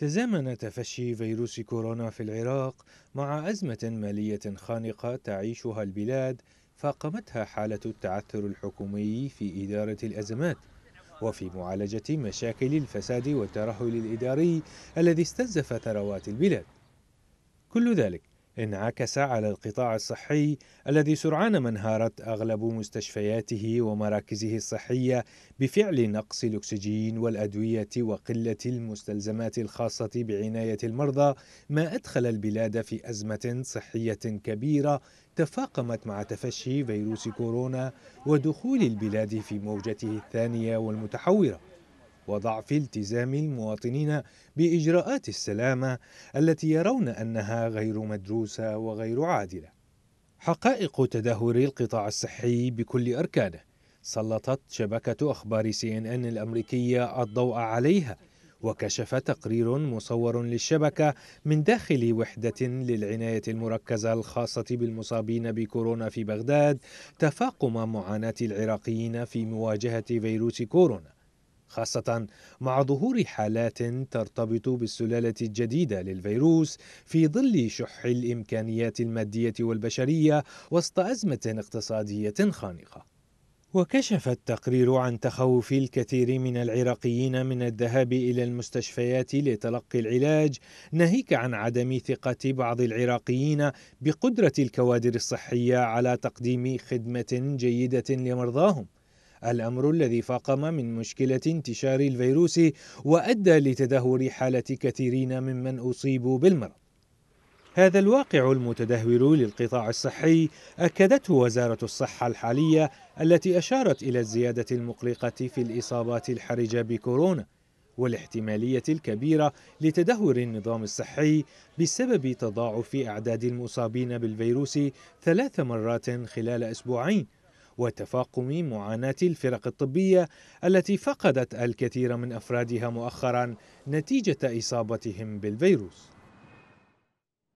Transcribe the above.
تزامن تفشي فيروس كورونا في العراق مع أزمة مالية خانقة تعيشها البلاد فاقمتها حالة التعثر الحكومي في إدارة الأزمات وفي معالجة مشاكل الفساد والترهل الإداري الذي استنزف ثروات البلاد كل ذلك انعكس على القطاع الصحي الذي سرعان ما انهارت اغلب مستشفياته ومراكزه الصحيه بفعل نقص الاكسجين والادويه وقله المستلزمات الخاصه بعنايه المرضى ما ادخل البلاد في ازمه صحيه كبيره تفاقمت مع تفشي فيروس كورونا ودخول البلاد في موجته الثانيه والمتحوره وضعف التزام المواطنين باجراءات السلامه التي يرون انها غير مدروسه وغير عادله. حقائق تدهور القطاع الصحي بكل اركانه سلطت شبكه اخبار سي ان ان الامريكيه الضوء عليها وكشف تقرير مصور للشبكه من داخل وحده للعنايه المركزه الخاصه بالمصابين بكورونا في بغداد تفاقم معاناه العراقيين في مواجهه فيروس كورونا خاصة مع ظهور حالات ترتبط بالسلالة الجديدة للفيروس في ظل شح الإمكانيات المادية والبشرية وسط أزمة اقتصادية خانقة. وكشف التقرير عن تخوف الكثير من العراقيين من الذهاب الى المستشفيات لتلقي العلاج ناهيك عن عدم ثقه بعض العراقيين بقدره الكوادر الصحيه على تقديم خدمه جيده لمرضاهم الأمر الذي فاقم من مشكلة انتشار الفيروس وأدى لتدهور حالة كثيرين ممن أصيبوا بالمرض هذا الواقع المتدهور للقطاع الصحي أكدته وزارة الصحة الحالية التي أشارت إلى الزيادة المقلقة في الإصابات الحرجة بكورونا والاحتمالية الكبيرة لتدهور النظام الصحي بسبب تضاعف أعداد المصابين بالفيروس ثلاث مرات خلال أسبوعين وتفاقم معاناة الفرق الطبية التي فقدت الكثير من أفرادها مؤخرا نتيجة إصابتهم بالفيروس